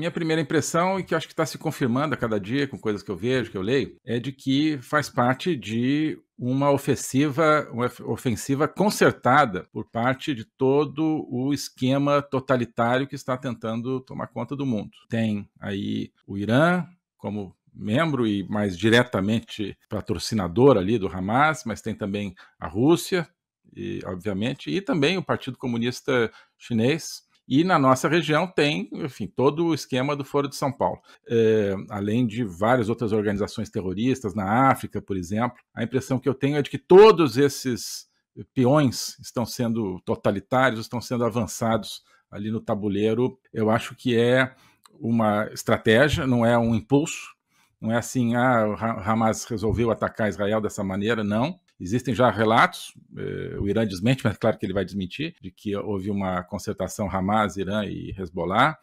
minha primeira impressão, e que acho que está se confirmando a cada dia com coisas que eu vejo, que eu leio, é de que faz parte de uma ofensiva, uma ofensiva consertada por parte de todo o esquema totalitário que está tentando tomar conta do mundo. Tem aí o Irã como membro e mais diretamente patrocinador ali do Hamas, mas tem também a Rússia, e, obviamente, e também o Partido Comunista Chinês, e na nossa região tem, enfim, todo o esquema do Foro de São Paulo. É, além de várias outras organizações terroristas, na África, por exemplo, a impressão que eu tenho é de que todos esses peões estão sendo totalitários, estão sendo avançados ali no tabuleiro. Eu acho que é uma estratégia, não é um impulso, não é assim, ah, o Hamas resolveu atacar Israel dessa maneira, não. Existem já relatos, eh, o Irã desmente, mas claro que ele vai desmentir, de que houve uma concertação Hamas, Irã e Hezbollah.